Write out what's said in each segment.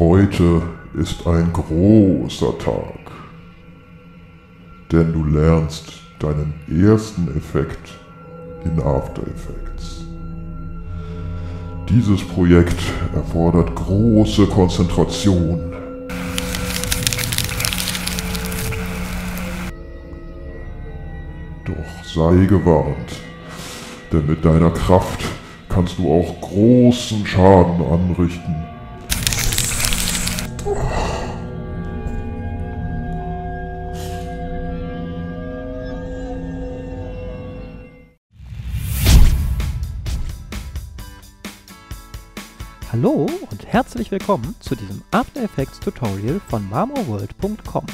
Heute ist ein großer Tag, denn du lernst deinen ersten Effekt in After Effects. Dieses Projekt erfordert große Konzentration. Doch sei gewarnt, denn mit deiner Kraft kannst du auch großen Schaden anrichten Hallo und herzlich willkommen zu diesem After Effects Tutorial von marmorworld.com.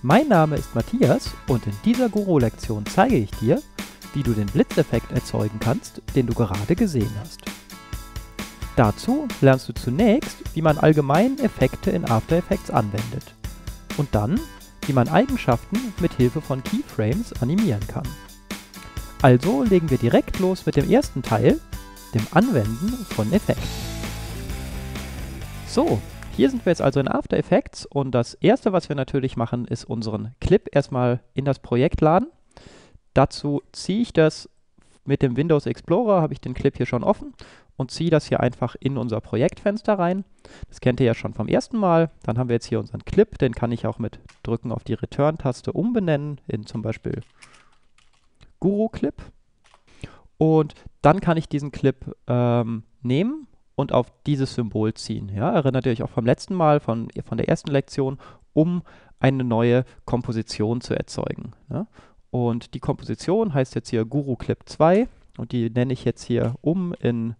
Mein Name ist Matthias und in dieser Guru-Lektion zeige ich dir, wie du den Blitzeffekt erzeugen kannst, den du gerade gesehen hast. Dazu lernst du zunächst, wie man allgemein Effekte in After Effects anwendet und dann, wie man Eigenschaften mit Hilfe von Keyframes animieren kann. Also legen wir direkt los mit dem ersten Teil, dem Anwenden von Effekten. So, hier sind wir jetzt also in After Effects und das erste, was wir natürlich machen, ist unseren Clip erstmal in das Projekt laden. Dazu ziehe ich das mit dem Windows Explorer, habe ich den Clip hier schon offen und ziehe das hier einfach in unser Projektfenster rein. Das kennt ihr ja schon vom ersten Mal. Dann haben wir jetzt hier unseren Clip, den kann ich auch mit Drücken auf die Return-Taste umbenennen in zum Beispiel Guru-Clip. Und dann kann ich diesen Clip ähm, nehmen und auf dieses Symbol ziehen. Ja, erinnert ihr euch auch vom letzten Mal, von, von der ersten Lektion, um eine neue Komposition zu erzeugen. Ja? Und die Komposition heißt jetzt hier Guru Clip 2 und die nenne ich jetzt hier um in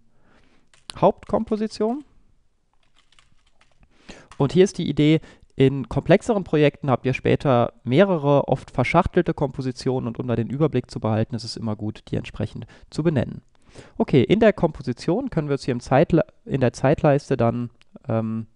Hauptkomposition. Und hier ist die Idee, in komplexeren Projekten habt ihr später mehrere, oft verschachtelte Kompositionen und um da den Überblick zu behalten, ist es immer gut, die entsprechend zu benennen. Okay, in der Komposition können wir uns hier in der Zeitleiste dann ähm,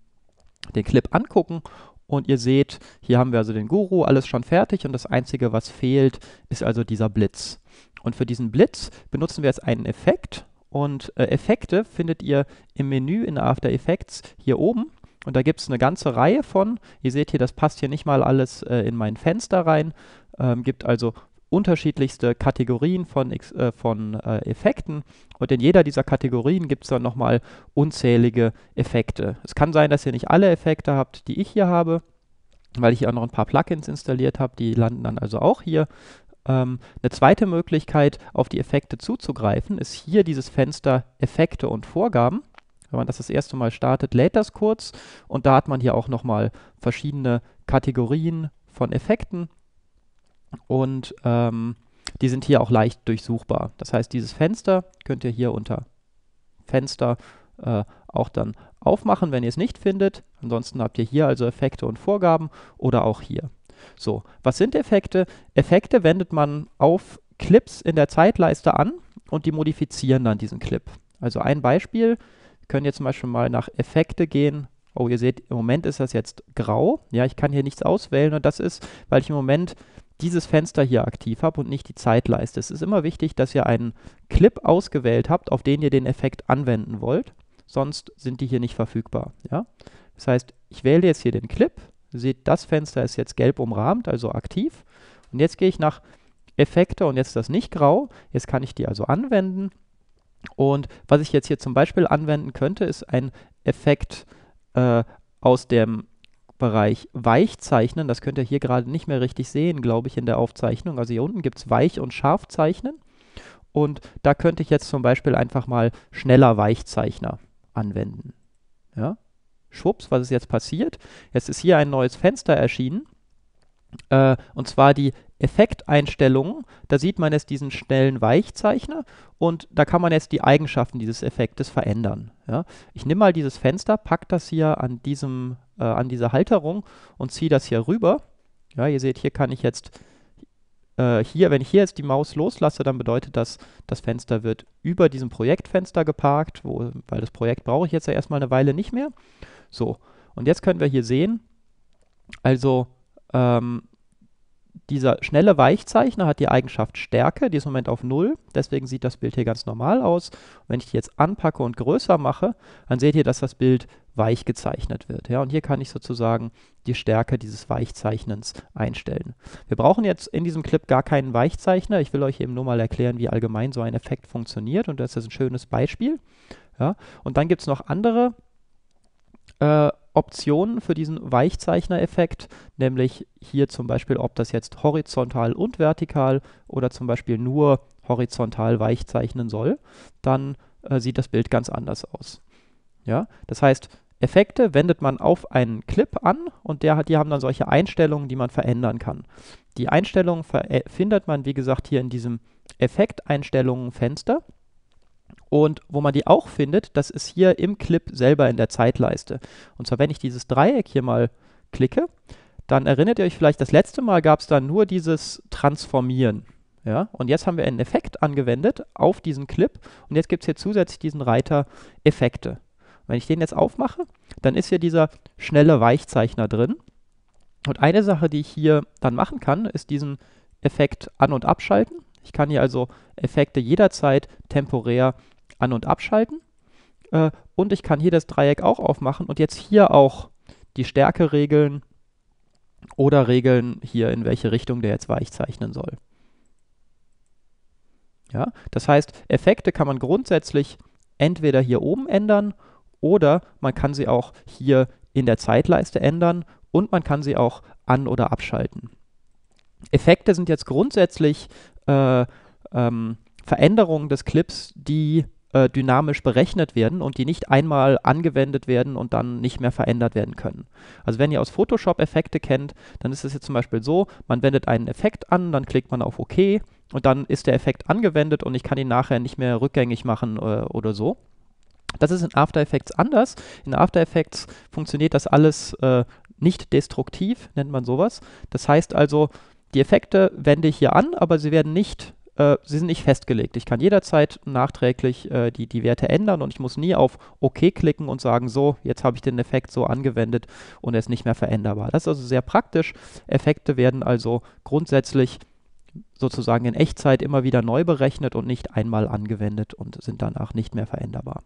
den Clip angucken und ihr seht, hier haben wir also den Guru, alles schon fertig und das Einzige, was fehlt, ist also dieser Blitz. Und für diesen Blitz benutzen wir jetzt einen Effekt und äh, Effekte findet ihr im Menü in After Effects hier oben. Und da gibt es eine ganze Reihe von. Ihr seht hier, das passt hier nicht mal alles äh, in mein Fenster rein. Ähm, gibt also unterschiedlichste Kategorien von, äh, von äh, Effekten und in jeder dieser Kategorien gibt es dann nochmal unzählige Effekte. Es kann sein, dass ihr nicht alle Effekte habt, die ich hier habe, weil ich hier auch noch ein paar Plugins installiert habe, die landen dann also auch hier. Ähm, eine zweite Möglichkeit, auf die Effekte zuzugreifen, ist hier dieses Fenster Effekte und Vorgaben. Wenn man das das erste Mal startet, lädt das kurz und da hat man hier auch nochmal verschiedene Kategorien von Effekten und ähm, die sind hier auch leicht durchsuchbar. Das heißt, dieses Fenster könnt ihr hier unter Fenster äh, auch dann aufmachen, wenn ihr es nicht findet. Ansonsten habt ihr hier also Effekte und Vorgaben oder auch hier. So, was sind Effekte? Effekte wendet man auf Clips in der Zeitleiste an und die modifizieren dann diesen Clip. Also ein Beispiel, wir können jetzt zum Beispiel mal nach Effekte gehen. Oh, ihr seht, im Moment ist das jetzt grau. Ja, ich kann hier nichts auswählen und das ist, weil ich im Moment dieses Fenster hier aktiv habe und nicht die Zeitleiste. Es ist immer wichtig, dass ihr einen Clip ausgewählt habt, auf den ihr den Effekt anwenden wollt, sonst sind die hier nicht verfügbar. Ja? Das heißt, ich wähle jetzt hier den Clip, seht, das Fenster ist jetzt gelb umrahmt, also aktiv. Und jetzt gehe ich nach Effekte und jetzt das nicht grau. Jetzt kann ich die also anwenden. Und was ich jetzt hier zum Beispiel anwenden könnte, ist ein Effekt äh, aus dem Bereich Weichzeichnen. Das könnt ihr hier gerade nicht mehr richtig sehen, glaube ich, in der Aufzeichnung. Also hier unten gibt es weich und scharf zeichnen. Und da könnte ich jetzt zum Beispiel einfach mal schneller Weichzeichner anwenden. Ja? Schwupps, was ist jetzt passiert? Jetzt ist hier ein neues Fenster erschienen. Äh, und zwar die Effekteinstellungen. Da sieht man jetzt diesen schnellen Weichzeichner und da kann man jetzt die Eigenschaften dieses Effektes verändern. Ja? Ich nehme mal dieses Fenster, packe das hier an diesem äh, an diese Halterung und ziehe das hier rüber. Ja, ihr seht, hier kann ich jetzt äh, hier, wenn ich hier jetzt die Maus loslasse, dann bedeutet das, das Fenster wird über diesem Projektfenster geparkt, wo, weil das Projekt brauche ich jetzt ja erstmal eine Weile nicht mehr. So, und jetzt können wir hier sehen, also ähm, dieser schnelle Weichzeichner hat die Eigenschaft Stärke, die ist im Moment auf 0, deswegen sieht das Bild hier ganz normal aus. Und wenn ich die jetzt anpacke und größer mache, dann seht ihr, dass das Bild weich gezeichnet wird. Ja, und hier kann ich sozusagen die Stärke dieses Weichzeichnens einstellen. Wir brauchen jetzt in diesem Clip gar keinen Weichzeichner. Ich will euch eben nur mal erklären, wie allgemein so ein Effekt funktioniert und das ist ein schönes Beispiel. Ja, und dann gibt es noch andere äh, Optionen für diesen Weichzeichner-Effekt, nämlich hier zum Beispiel, ob das jetzt horizontal und vertikal oder zum Beispiel nur horizontal weichzeichnen soll, dann äh, sieht das Bild ganz anders aus. Ja, das heißt, Effekte wendet man auf einen Clip an und der die haben dann solche Einstellungen, die man verändern kann. Die Einstellungen ver findet man, wie gesagt, hier in diesem Effekteinstellungen-Fenster. Und wo man die auch findet, das ist hier im Clip selber in der Zeitleiste. Und zwar, wenn ich dieses Dreieck hier mal klicke, dann erinnert ihr euch vielleicht, das letzte Mal gab es da nur dieses Transformieren. Ja, und jetzt haben wir einen Effekt angewendet auf diesen Clip und jetzt gibt es hier zusätzlich diesen Reiter Effekte. Und wenn ich den jetzt aufmache, dann ist hier dieser schnelle Weichzeichner drin. Und eine Sache, die ich hier dann machen kann, ist diesen Effekt an- und abschalten. Ich kann hier also Effekte jederzeit temporär an- und abschalten. Äh, und ich kann hier das Dreieck auch aufmachen und jetzt hier auch die Stärke regeln oder regeln hier, in welche Richtung der jetzt weich zeichnen soll. Ja, das heißt, Effekte kann man grundsätzlich entweder hier oben ändern oder man kann sie auch hier in der Zeitleiste ändern und man kann sie auch an- oder abschalten. Effekte sind jetzt grundsätzlich äh, ähm, Veränderungen des Clips, die äh, dynamisch berechnet werden und die nicht einmal angewendet werden und dann nicht mehr verändert werden können. Also wenn ihr aus Photoshop Effekte kennt, dann ist es jetzt zum Beispiel so, man wendet einen Effekt an, dann klickt man auf OK und dann ist der Effekt angewendet und ich kann ihn nachher nicht mehr rückgängig machen äh, oder so. Das ist in After Effects anders. In After Effects funktioniert das alles äh, nicht destruktiv, nennt man sowas. Das heißt also, die Effekte wende ich hier an, aber sie werden nicht, äh, sie sind nicht festgelegt. Ich kann jederzeit nachträglich äh, die, die Werte ändern und ich muss nie auf OK klicken und sagen, so, jetzt habe ich den Effekt so angewendet und er ist nicht mehr veränderbar. Das ist also sehr praktisch. Effekte werden also grundsätzlich sozusagen in Echtzeit immer wieder neu berechnet und nicht einmal angewendet und sind danach nicht mehr veränderbar.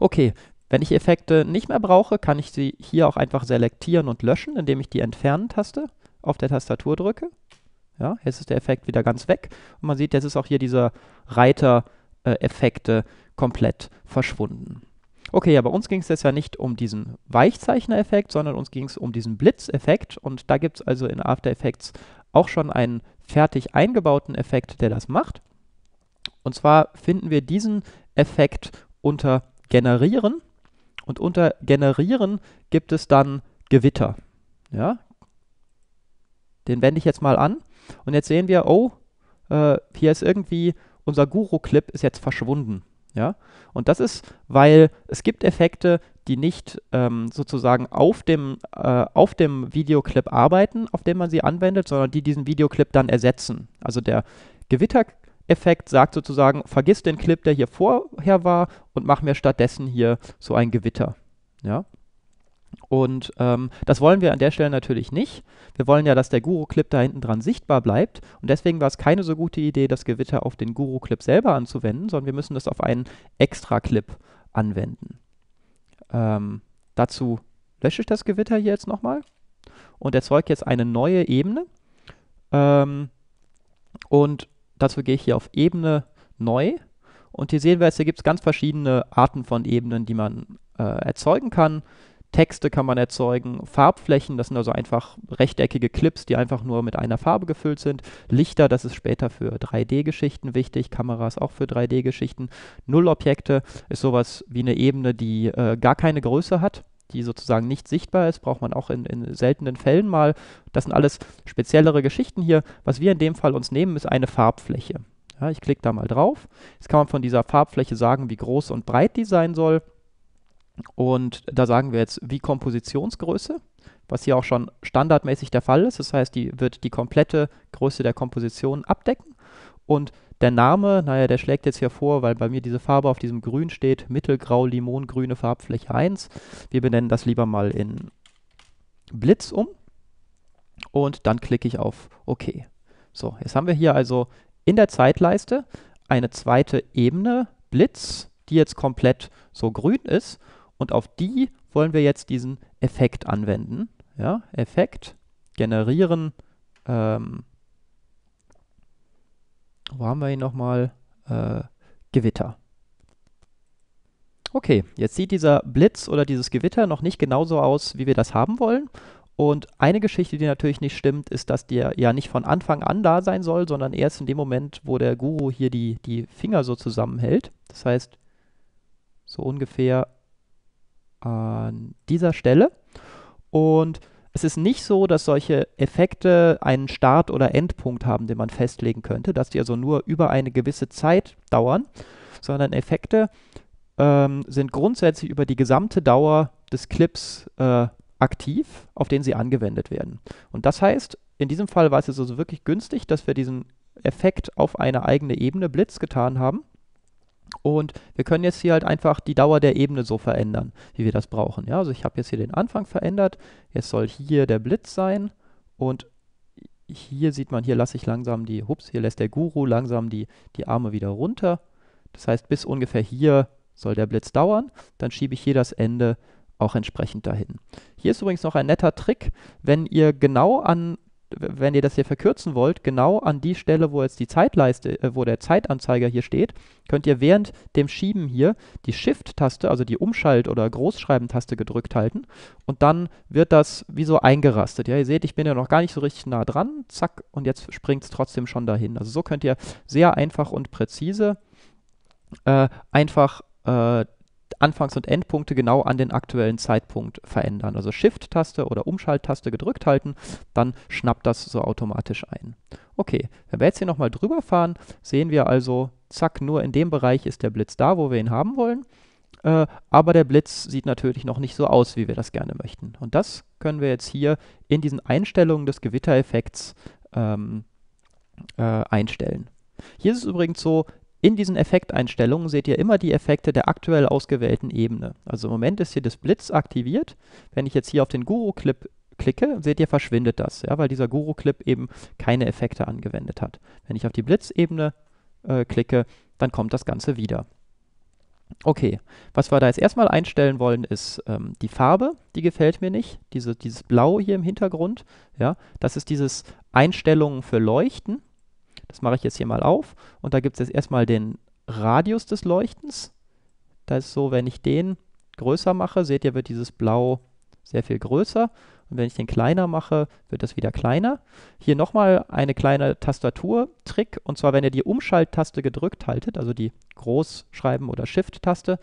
Okay, wenn ich Effekte nicht mehr brauche, kann ich sie hier auch einfach selektieren und löschen, indem ich die Entfernen-Taste auf der Tastatur drücke. Ja, jetzt ist der Effekt wieder ganz weg. Und man sieht, jetzt ist auch hier dieser Reiter äh, komplett verschwunden. Okay, aber uns ging es jetzt ja nicht um diesen Weichzeichner-Effekt, sondern uns ging es um diesen Blitzeffekt. Und da gibt es also in After Effects auch schon einen fertig eingebauten Effekt, der das macht. Und zwar finden wir diesen Effekt unter Generieren. Und unter Generieren gibt es dann Gewitter. Ja, den wende ich jetzt mal an. Und jetzt sehen wir, oh, äh, hier ist irgendwie unser Guru-Clip ist jetzt verschwunden. Ja? Und das ist, weil es gibt Effekte, die nicht ähm, sozusagen auf dem, äh, auf dem Videoclip arbeiten, auf dem man sie anwendet, sondern die diesen Videoclip dann ersetzen. Also der Gewittereffekt sagt sozusagen, vergiss den Clip, der hier vorher war und mach mir stattdessen hier so ein Gewitter. Ja? Und ähm, das wollen wir an der Stelle natürlich nicht. Wir wollen ja, dass der Guru-Clip da hinten dran sichtbar bleibt. Und deswegen war es keine so gute Idee, das Gewitter auf den Guru-Clip selber anzuwenden, sondern wir müssen das auf einen Extra-Clip anwenden. Ähm, dazu lösche ich das Gewitter hier jetzt nochmal und erzeuge jetzt eine neue Ebene. Ähm, und dazu gehe ich hier auf Ebene neu. Und hier sehen wir jetzt, hier gibt es ganz verschiedene Arten von Ebenen, die man äh, erzeugen kann. Texte kann man erzeugen, Farbflächen, das sind also einfach rechteckige Clips, die einfach nur mit einer Farbe gefüllt sind, Lichter, das ist später für 3D-Geschichten wichtig, Kameras auch für 3D-Geschichten, Nullobjekte ist sowas wie eine Ebene, die äh, gar keine Größe hat, die sozusagen nicht sichtbar ist, braucht man auch in, in, seltenen Fällen mal. Das sind alles speziellere Geschichten hier. Was wir in dem Fall uns nehmen, ist eine Farbfläche. Ja, ich klicke da mal drauf. Jetzt kann man von dieser Farbfläche sagen, wie groß und breit die sein soll. Und da sagen wir jetzt, wie Kompositionsgröße, was hier auch schon standardmäßig der Fall ist. Das heißt, die wird die komplette Größe der Komposition abdecken. Und der Name, naja, der schlägt jetzt hier vor, weil bei mir diese Farbe auf diesem Grün steht, mittelgrau limongrüne Farbfläche 1. Wir benennen das lieber mal in Blitz um. Und dann klicke ich auf OK. So, jetzt haben wir hier also in der Zeitleiste eine zweite Ebene, Blitz, die jetzt komplett so grün ist und auf die wollen wir jetzt diesen Effekt anwenden. Ja, Effekt, generieren, ähm, wo haben wir ihn nochmal? Äh, Gewitter. Okay, jetzt sieht dieser Blitz oder dieses Gewitter noch nicht genauso aus, wie wir das haben wollen. Und eine Geschichte, die natürlich nicht stimmt, ist, dass der ja nicht von Anfang an da sein soll, sondern erst in dem Moment, wo der Guru hier die, die Finger so zusammenhält. Das heißt, so ungefähr an dieser Stelle. Und es ist nicht so, dass solche Effekte einen Start- oder Endpunkt haben, den man festlegen könnte, dass die also nur über eine gewisse Zeit dauern, sondern Effekte ähm, sind grundsätzlich über die gesamte Dauer des Clips äh, aktiv, auf den sie angewendet werden. Und das heißt, in diesem Fall war es also wirklich günstig, dass wir diesen Effekt auf eine eigene Ebene Blitz getan haben und wir können jetzt hier halt einfach die Dauer der Ebene so verändern, wie wir das brauchen. Ja, also ich habe jetzt hier den Anfang verändert, jetzt soll hier der Blitz sein und hier sieht man, hier lasse ich langsam die, ups, hier lässt der Guru langsam die, die Arme wieder runter. Das heißt, bis ungefähr hier soll der Blitz dauern, dann schiebe ich hier das Ende auch entsprechend dahin. Hier ist übrigens noch ein netter Trick, wenn ihr genau an wenn ihr das hier verkürzen wollt, genau an die Stelle, wo jetzt die Zeitleiste, äh, wo der Zeitanzeiger hier steht, könnt ihr während dem Schieben hier die Shift-Taste, also die Umschalt- oder Großschreiben-Taste gedrückt halten und dann wird das wie so eingerastet. Ja, ihr seht, ich bin ja noch gar nicht so richtig nah dran, zack, und jetzt springt es trotzdem schon dahin. Also so könnt ihr sehr einfach und präzise äh, einfach äh, Anfangs- und Endpunkte genau an den aktuellen Zeitpunkt verändern. Also Shift-Taste oder Umschalt-Taste gedrückt halten, dann schnappt das so automatisch ein. Okay, wenn wir jetzt hier nochmal drüber fahren, sehen wir also, zack, nur in dem Bereich ist der Blitz da, wo wir ihn haben wollen. Äh, aber der Blitz sieht natürlich noch nicht so aus, wie wir das gerne möchten. Und das können wir jetzt hier in diesen Einstellungen des Gewittereffekts ähm, äh, einstellen. Hier ist es übrigens so, in diesen Effekteinstellungen seht ihr immer die Effekte der aktuell ausgewählten Ebene. Also im Moment ist hier das Blitz aktiviert. Wenn ich jetzt hier auf den Guru-Clip klicke, seht ihr, verschwindet das, ja, weil dieser Guru-Clip eben keine Effekte angewendet hat. Wenn ich auf die Blitzebene äh, klicke, dann kommt das Ganze wieder. Okay, was wir da jetzt erstmal einstellen wollen, ist ähm, die Farbe, die gefällt mir nicht. Diese, dieses Blau hier im Hintergrund, ja, das ist dieses Einstellungen für Leuchten. Das mache ich jetzt hier mal auf und da gibt es jetzt erstmal den Radius des Leuchtens. Da ist so, wenn ich den größer mache, seht ihr, wird dieses Blau sehr viel größer. Und wenn ich den kleiner mache, wird das wieder kleiner. Hier nochmal eine kleine Tastaturtrick. Und zwar, wenn ihr die Umschalttaste gedrückt haltet, also die Großschreiben- oder Shift-Taste,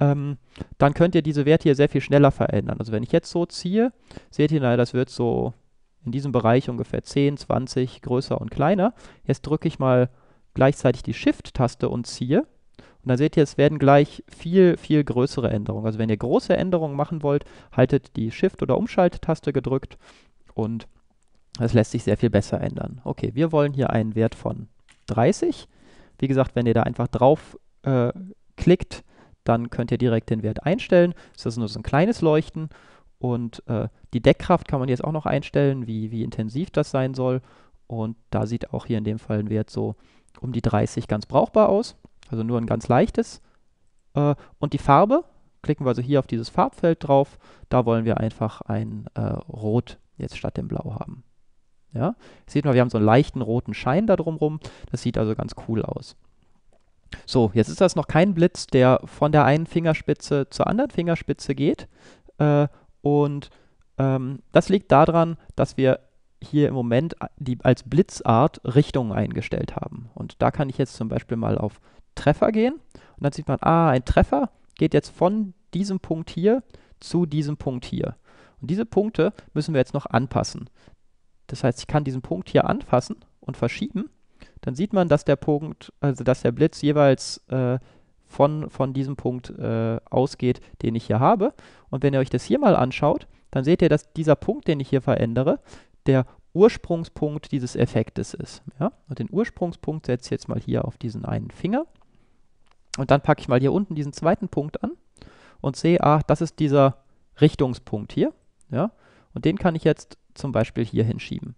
ähm, dann könnt ihr diese Werte hier sehr viel schneller verändern. Also wenn ich jetzt so ziehe, seht ihr, naja, das wird so in diesem Bereich ungefähr 10, 20 größer und kleiner. Jetzt drücke ich mal gleichzeitig die Shift-Taste und ziehe. Und dann seht ihr, es werden gleich viel, viel größere Änderungen. Also wenn ihr große Änderungen machen wollt, haltet die Shift- oder Umschalt-Taste gedrückt und es lässt sich sehr viel besser ändern. Okay, wir wollen hier einen Wert von 30. Wie gesagt, wenn ihr da einfach drauf äh, klickt, dann könnt ihr direkt den Wert einstellen. Das ist nur so ein kleines Leuchten und äh, die Deckkraft kann man jetzt auch noch einstellen, wie, wie intensiv das sein soll. Und da sieht auch hier in dem Fall ein Wert so um die 30 ganz brauchbar aus. Also nur ein ganz leichtes. Äh, und die Farbe, klicken wir also hier auf dieses Farbfeld drauf. Da wollen wir einfach ein äh, Rot jetzt statt dem Blau haben. Ja, sieht man, wir haben so einen leichten roten Schein da drumrum. Das sieht also ganz cool aus. So, jetzt ist das noch kein Blitz, der von der einen Fingerspitze zur anderen Fingerspitze geht, äh, und ähm, das liegt daran, dass wir hier im Moment die als Blitzart Richtungen eingestellt haben. Und da kann ich jetzt zum Beispiel mal auf Treffer gehen und dann sieht man, ah, ein Treffer geht jetzt von diesem Punkt hier zu diesem Punkt hier. Und diese Punkte müssen wir jetzt noch anpassen. Das heißt, ich kann diesen Punkt hier anfassen und verschieben. Dann sieht man, dass der Punkt, also dass der Blitz jeweils äh, von, von diesem Punkt äh, ausgeht, den ich hier habe. Und wenn ihr euch das hier mal anschaut, dann seht ihr, dass dieser Punkt, den ich hier verändere, der Ursprungspunkt dieses Effektes ist. Ja? Und den Ursprungspunkt setze ich jetzt mal hier auf diesen einen Finger. Und dann packe ich mal hier unten diesen zweiten Punkt an und sehe, ah, das ist dieser Richtungspunkt hier. Ja? Und den kann ich jetzt zum Beispiel hier hinschieben.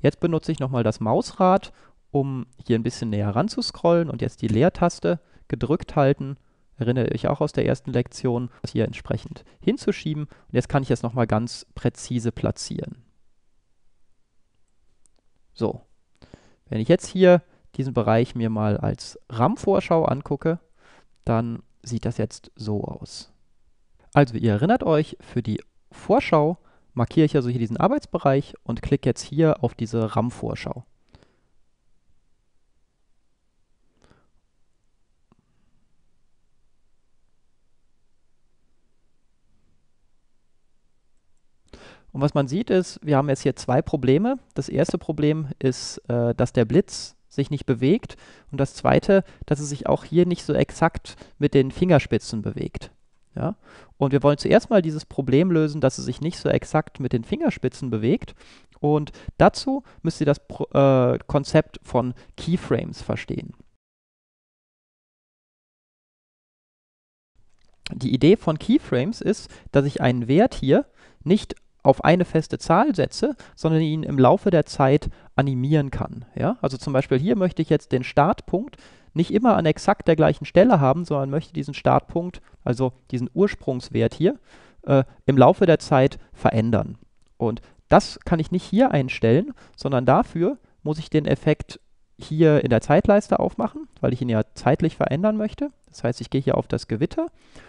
Jetzt benutze ich nochmal das Mausrad, um hier ein bisschen näher ranzuscrollen und jetzt die Leertaste gedrückt halten, erinnere ich auch aus der ersten Lektion, das hier entsprechend hinzuschieben. Und jetzt kann ich das nochmal ganz präzise platzieren. So, wenn ich jetzt hier diesen Bereich mir mal als RAM-Vorschau angucke, dann sieht das jetzt so aus. Also ihr erinnert euch, für die Vorschau markiere ich also hier diesen Arbeitsbereich und klicke jetzt hier auf diese RAM-Vorschau. Und was man sieht ist, wir haben jetzt hier zwei Probleme. Das erste Problem ist, äh, dass der Blitz sich nicht bewegt und das zweite, dass es sich auch hier nicht so exakt mit den Fingerspitzen bewegt. Ja? Und wir wollen zuerst mal dieses Problem lösen, dass es sich nicht so exakt mit den Fingerspitzen bewegt. Und dazu müsst ihr das äh, Konzept von Keyframes verstehen. Die Idee von Keyframes ist, dass ich einen Wert hier nicht auf eine feste Zahl setze, sondern ihn im Laufe der Zeit animieren kann. Ja? Also zum Beispiel hier möchte ich jetzt den Startpunkt nicht immer an exakt der gleichen Stelle haben, sondern möchte diesen Startpunkt, also diesen Ursprungswert hier, äh, im Laufe der Zeit verändern. Und das kann ich nicht hier einstellen, sondern dafür muss ich den Effekt hier in der Zeitleiste aufmachen, weil ich ihn ja zeitlich verändern möchte. Das heißt, ich gehe hier auf das Gewitter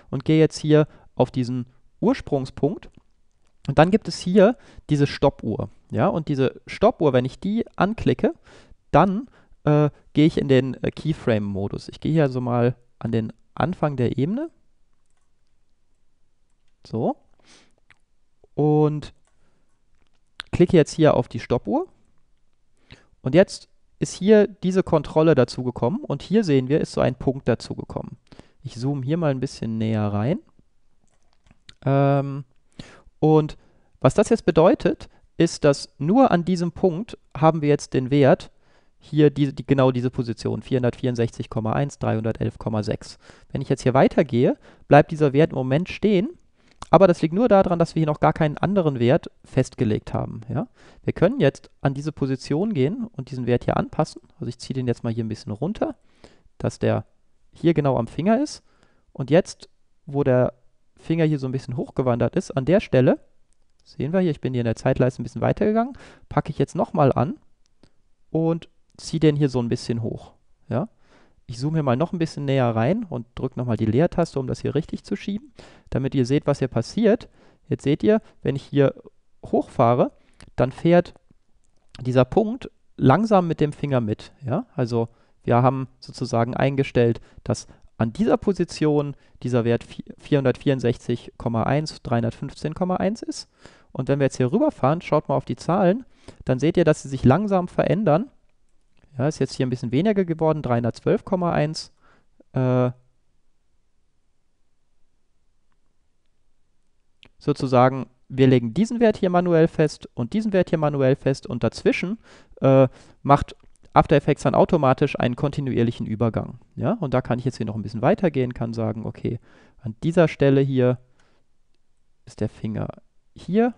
und gehe jetzt hier auf diesen Ursprungspunkt und dann gibt es hier diese Stoppuhr. Ja, und diese Stoppuhr, wenn ich die anklicke, dann äh, gehe ich in den äh, Keyframe-Modus. Ich gehe hier also mal an den Anfang der Ebene. So. Und klicke jetzt hier auf die Stoppuhr. Und jetzt ist hier diese Kontrolle dazugekommen und hier sehen wir, ist so ein Punkt dazugekommen. Ich zoome hier mal ein bisschen näher rein. Ähm, und was das jetzt bedeutet, ist, dass nur an diesem Punkt haben wir jetzt den Wert, hier die, die genau diese Position, 464,1, 311,6. Wenn ich jetzt hier weitergehe, bleibt dieser Wert im Moment stehen, aber das liegt nur daran, dass wir hier noch gar keinen anderen Wert festgelegt haben. Ja? Wir können jetzt an diese Position gehen und diesen Wert hier anpassen. Also ich ziehe den jetzt mal hier ein bisschen runter, dass der hier genau am Finger ist. Und jetzt, wo der Finger hier so ein bisschen hochgewandert ist, an der Stelle, sehen wir hier, ich bin hier in der Zeitleiste ein bisschen weitergegangen, packe ich jetzt nochmal an und ziehe den hier so ein bisschen hoch. Ja? Ich zoome hier mal noch ein bisschen näher rein und drücke nochmal die Leertaste, um das hier richtig zu schieben, damit ihr seht, was hier passiert. Jetzt seht ihr, wenn ich hier hochfahre, dann fährt dieser Punkt langsam mit dem Finger mit. Ja? Also wir haben sozusagen eingestellt, dass an dieser Position dieser Wert 464,1, 315,1 ist. Und wenn wir jetzt hier rüberfahren, schaut mal auf die Zahlen, dann seht ihr, dass sie sich langsam verändern. Ja, ist jetzt hier ein bisschen weniger geworden, 312,1. Äh, sozusagen, wir legen diesen Wert hier manuell fest und diesen Wert hier manuell fest und dazwischen äh, macht After Effects dann automatisch einen kontinuierlichen Übergang. Ja? Und da kann ich jetzt hier noch ein bisschen weitergehen, kann sagen, okay, an dieser Stelle hier ist der Finger hier.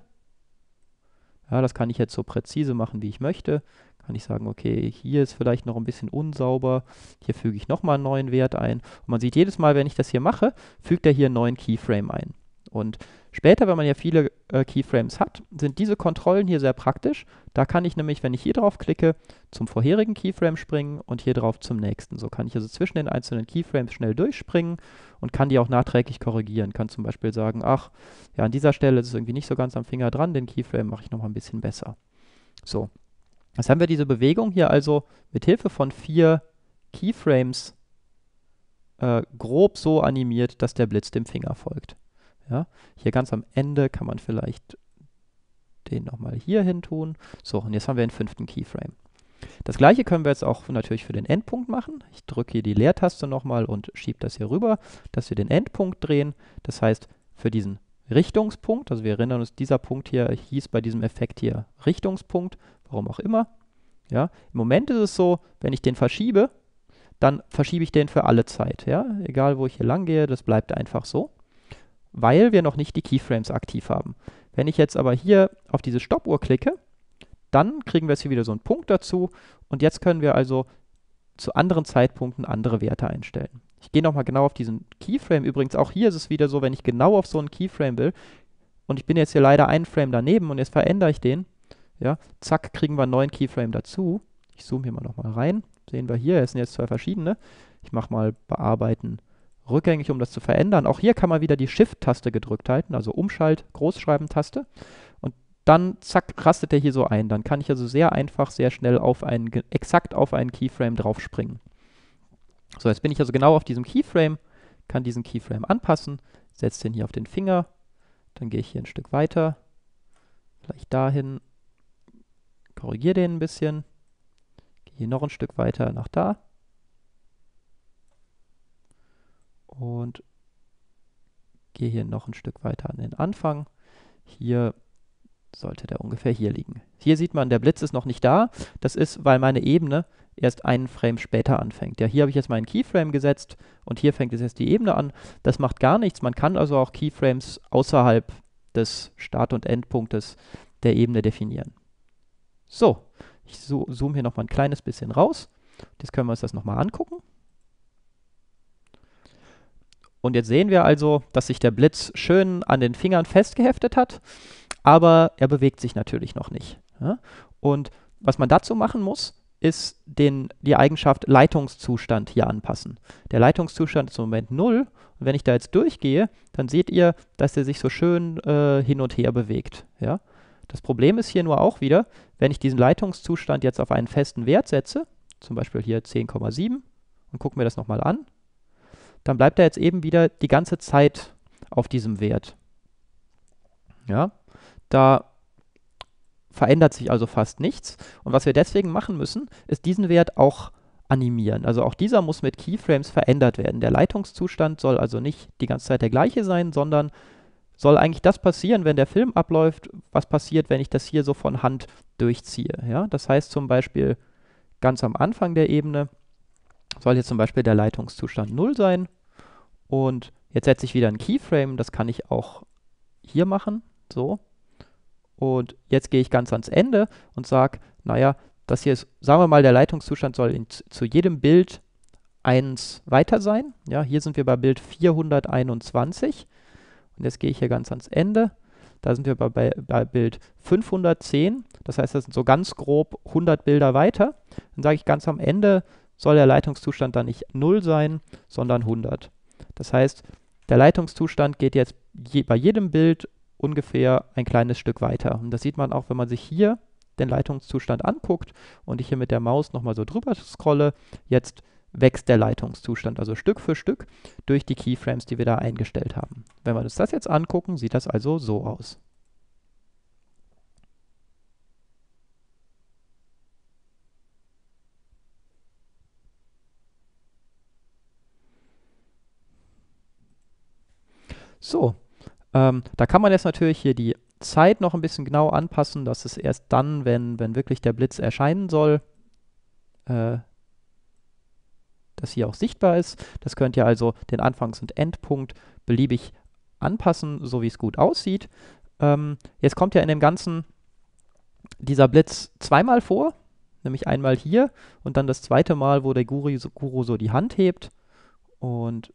Ja, das kann ich jetzt so präzise machen, wie ich möchte. Kann ich sagen, okay, hier ist vielleicht noch ein bisschen unsauber. Hier füge ich nochmal einen neuen Wert ein. Und man sieht jedes Mal, wenn ich das hier mache, fügt er hier einen neuen Keyframe ein. Und später, wenn man ja viele äh, Keyframes hat, sind diese Kontrollen hier sehr praktisch. Da kann ich nämlich, wenn ich hier drauf klicke, zum vorherigen Keyframe springen und hier drauf zum nächsten. So kann ich also zwischen den einzelnen Keyframes schnell durchspringen und kann die auch nachträglich korrigieren. Kann zum Beispiel sagen, ach, ja, an dieser Stelle ist es irgendwie nicht so ganz am Finger dran, den Keyframe mache ich nochmal ein bisschen besser. So, jetzt haben wir diese Bewegung hier also mit Hilfe von vier Keyframes äh, grob so animiert, dass der Blitz dem Finger folgt. Ja? Hier ganz am Ende kann man vielleicht den nochmal hier hin tun. So, und jetzt haben wir den fünften Keyframe. Das gleiche können wir jetzt auch natürlich für den Endpunkt machen. Ich drücke hier die Leertaste nochmal und schiebe das hier rüber, dass wir den Endpunkt drehen. Das heißt, für diesen Richtungspunkt, also wir erinnern uns, dieser Punkt hier hieß bei diesem Effekt hier Richtungspunkt, warum auch immer. Ja, Im Moment ist es so, wenn ich den verschiebe, dann verschiebe ich den für alle Zeit. Ja? Egal, wo ich hier lang gehe, das bleibt einfach so weil wir noch nicht die Keyframes aktiv haben. Wenn ich jetzt aber hier auf diese Stoppuhr klicke, dann kriegen wir jetzt hier wieder so einen Punkt dazu und jetzt können wir also zu anderen Zeitpunkten andere Werte einstellen. Ich gehe nochmal genau auf diesen Keyframe. Übrigens, auch hier ist es wieder so, wenn ich genau auf so einen Keyframe will und ich bin jetzt hier leider einen Frame daneben und jetzt verändere ich den, ja, zack, kriegen wir einen neuen Keyframe dazu. Ich zoome hier mal nochmal rein. Sehen wir hier, es sind jetzt zwei verschiedene. Ich mache mal bearbeiten rückgängig, um das zu verändern. Auch hier kann man wieder die Shift-Taste gedrückt halten, also Umschalt, Großschreiben-Taste. Und dann, zack, rastet er hier so ein. Dann kann ich also sehr einfach, sehr schnell auf einen, exakt auf einen Keyframe draufspringen. So, jetzt bin ich also genau auf diesem Keyframe, kann diesen Keyframe anpassen, setze den hier auf den Finger, dann gehe ich hier ein Stück weiter, vielleicht dahin, korrigiere den ein bisschen, gehe hier noch ein Stück weiter nach da und gehe hier noch ein Stück weiter an den Anfang. Hier sollte der ungefähr hier liegen. Hier sieht man, der Blitz ist noch nicht da. Das ist, weil meine Ebene erst einen Frame später anfängt. Ja, hier habe ich jetzt meinen Keyframe gesetzt und hier fängt jetzt erst die Ebene an. Das macht gar nichts. Man kann also auch Keyframes außerhalb des Start- und Endpunktes der Ebene definieren. So, ich zoome hier nochmal ein kleines bisschen raus. Jetzt können wir uns das nochmal angucken. Und jetzt sehen wir also, dass sich der Blitz schön an den Fingern festgeheftet hat, aber er bewegt sich natürlich noch nicht. Ja? Und was man dazu machen muss, ist den, die Eigenschaft Leitungszustand hier anpassen. Der Leitungszustand ist im Moment 0 und wenn ich da jetzt durchgehe, dann seht ihr, dass er sich so schön äh, hin und her bewegt. Ja? Das Problem ist hier nur auch wieder, wenn ich diesen Leitungszustand jetzt auf einen festen Wert setze, zum Beispiel hier 10,7 und gucke mir das nochmal an, dann bleibt er jetzt eben wieder die ganze Zeit auf diesem Wert. Ja, da verändert sich also fast nichts. Und was wir deswegen machen müssen, ist diesen Wert auch animieren. Also auch dieser muss mit Keyframes verändert werden. Der Leitungszustand soll also nicht die ganze Zeit der gleiche sein, sondern soll eigentlich das passieren, wenn der Film abläuft, was passiert, wenn ich das hier so von Hand durchziehe. Ja? Das heißt zum Beispiel ganz am Anfang der Ebene soll jetzt zum Beispiel der Leitungszustand 0 sein und jetzt setze ich wieder ein Keyframe, das kann ich auch hier machen, so. Und jetzt gehe ich ganz ans Ende und sage, naja, das hier ist, sagen wir mal, der Leitungszustand soll in, zu jedem Bild 1 weiter sein. Ja, hier sind wir bei Bild 421. Und jetzt gehe ich hier ganz ans Ende. Da sind wir bei, bei, bei Bild 510. Das heißt, das sind so ganz grob 100 Bilder weiter. Dann sage ich ganz am Ende, soll der Leitungszustand dann nicht 0 sein, sondern 100. Das heißt, der Leitungszustand geht jetzt je, bei jedem Bild ungefähr ein kleines Stück weiter. Und das sieht man auch, wenn man sich hier den Leitungszustand anguckt und ich hier mit der Maus nochmal so drüber scrolle, jetzt wächst der Leitungszustand, also Stück für Stück durch die Keyframes, die wir da eingestellt haben. Wenn wir uns das jetzt angucken, sieht das also so aus. So, ähm, da kann man jetzt natürlich hier die Zeit noch ein bisschen genau anpassen, dass es erst dann, wenn, wenn wirklich der Blitz erscheinen soll, äh, das hier auch sichtbar ist. Das könnt ihr also den Anfangs- und Endpunkt beliebig anpassen, so wie es gut aussieht. Ähm, jetzt kommt ja in dem Ganzen dieser Blitz zweimal vor, nämlich einmal hier und dann das zweite Mal, wo der Guru so, Guru so die Hand hebt. Und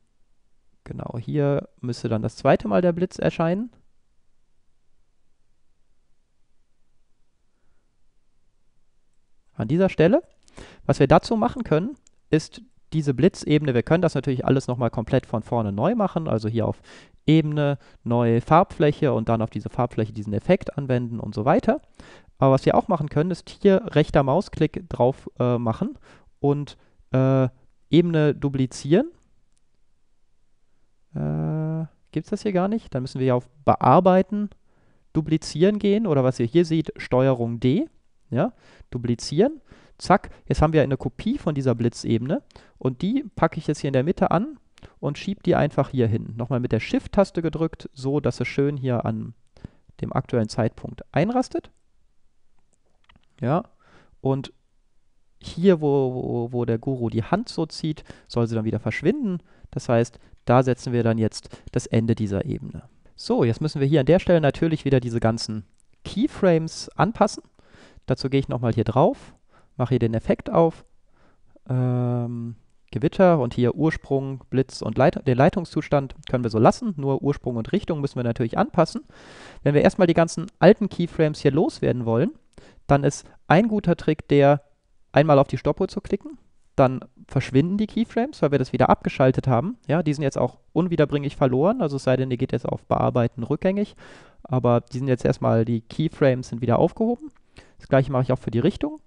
Genau, hier müsste dann das zweite Mal der Blitz erscheinen. An dieser Stelle. Was wir dazu machen können, ist diese Blitzebene. Wir können das natürlich alles nochmal komplett von vorne neu machen. Also hier auf Ebene, neue Farbfläche und dann auf diese Farbfläche diesen Effekt anwenden und so weiter. Aber was wir auch machen können, ist hier rechter Mausklick drauf äh, machen und äh, Ebene duplizieren äh, Gibt es das hier gar nicht? Dann müssen wir hier auf Bearbeiten, Duplizieren gehen oder was ihr hier seht, Steuerung D. Ja, duplizieren. Zack, jetzt haben wir eine Kopie von dieser Blitzebene und die packe ich jetzt hier in der Mitte an und schiebe die einfach hier hin. Nochmal mit der Shift-Taste gedrückt, so dass es schön hier an dem aktuellen Zeitpunkt einrastet. Ja, und hier, wo, wo, wo der Guru die Hand so zieht, soll sie dann wieder verschwinden. Das heißt, da setzen wir dann jetzt das Ende dieser Ebene. So, jetzt müssen wir hier an der Stelle natürlich wieder diese ganzen Keyframes anpassen. Dazu gehe ich nochmal hier drauf, mache hier den Effekt auf, ähm, Gewitter und hier Ursprung, Blitz und Leit den Leitungszustand können wir so lassen, nur Ursprung und Richtung müssen wir natürlich anpassen. Wenn wir erstmal die ganzen alten Keyframes hier loswerden wollen, dann ist ein guter Trick der, einmal auf die Stoppuhr zu klicken, dann verschwinden die Keyframes, weil wir das wieder abgeschaltet haben. Ja, die sind jetzt auch unwiederbringlich verloren, also es sei denn, ihr geht jetzt auf Bearbeiten rückgängig. Aber die sind jetzt erstmal, die Keyframes sind wieder aufgehoben. Das gleiche mache ich auch für die Richtung.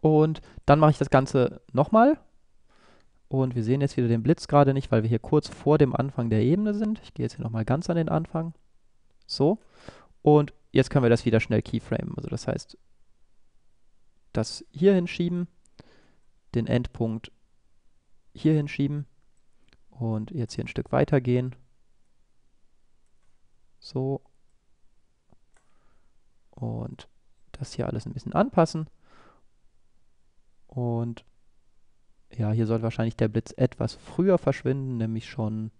Und dann mache ich das Ganze nochmal. Und wir sehen jetzt wieder den Blitz gerade nicht, weil wir hier kurz vor dem Anfang der Ebene sind. Ich gehe jetzt hier nochmal ganz an den Anfang. So. Und jetzt können wir das wieder schnell keyframen. Also das heißt, das hier hinschieben den Endpunkt hier hinschieben und jetzt hier ein Stück weiter gehen. So. Und das hier alles ein bisschen anpassen. Und ja, hier soll wahrscheinlich der Blitz etwas früher verschwinden, nämlich schon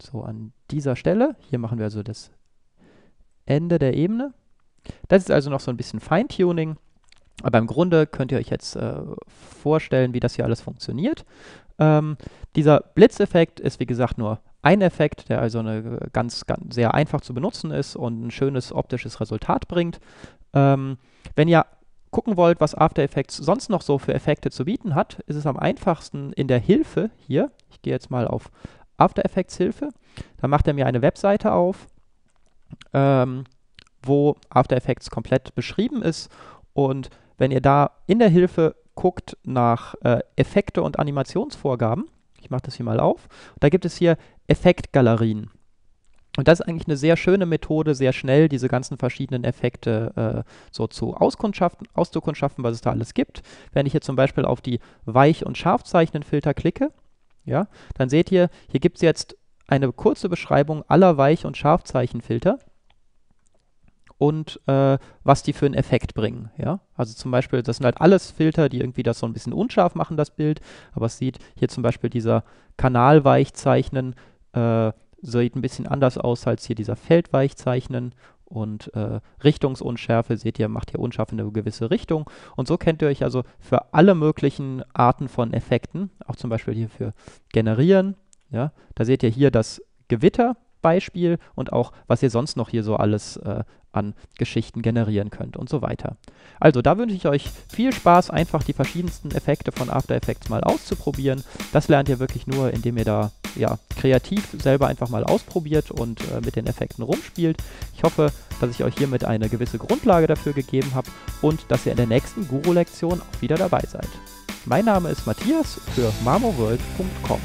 so an dieser Stelle. Hier machen wir also das Ende der Ebene. Das ist also noch so ein bisschen Feintuning. Aber im Grunde könnt ihr euch jetzt äh, vorstellen, wie das hier alles funktioniert. Ähm, dieser Blitzeffekt ist, wie gesagt, nur ein Effekt, der also eine äh, ganz, ganz sehr einfach zu benutzen ist und ein schönes optisches Resultat bringt. Ähm, wenn ihr gucken wollt, was After Effects sonst noch so für Effekte zu bieten hat, ist es am einfachsten in der Hilfe hier. Ich gehe jetzt mal auf After Effects Hilfe. Da macht er mir eine Webseite auf. Ähm, wo After Effects komplett beschrieben ist. Und wenn ihr da in der Hilfe guckt nach äh, Effekte und Animationsvorgaben, ich mache das hier mal auf, da gibt es hier Effektgalerien. Und das ist eigentlich eine sehr schöne Methode, sehr schnell diese ganzen verschiedenen Effekte äh, so zu auskundschaften, auszukundschaften, was es da alles gibt. Wenn ich hier zum Beispiel auf die Weich- und Scharfzeichnenfilter klicke, ja, dann seht ihr, hier gibt es jetzt eine kurze Beschreibung aller Weich- und Scharfzeichenfilter und äh, was die für einen Effekt bringen. Ja? Also zum Beispiel, das sind halt alles Filter, die irgendwie das so ein bisschen unscharf machen, das Bild, aber es sieht hier zum Beispiel dieser Kanalweichzeichnen, äh, sieht ein bisschen anders aus als hier dieser Feldweichzeichnen und äh, Richtungsunschärfe, seht ihr, macht hier unscharf in eine gewisse Richtung. Und so kennt ihr euch also für alle möglichen Arten von Effekten, auch zum Beispiel hier für Generieren. Ja, da seht ihr hier das Gewitterbeispiel und auch, was ihr sonst noch hier so alles äh, an Geschichten generieren könnt und so weiter. Also da wünsche ich euch viel Spaß, einfach die verschiedensten Effekte von After Effects mal auszuprobieren. Das lernt ihr wirklich nur, indem ihr da ja, kreativ selber einfach mal ausprobiert und äh, mit den Effekten rumspielt. Ich hoffe, dass ich euch hiermit eine gewisse Grundlage dafür gegeben habe und dass ihr in der nächsten Guru-Lektion auch wieder dabei seid. Mein Name ist Matthias für marmoworld.com.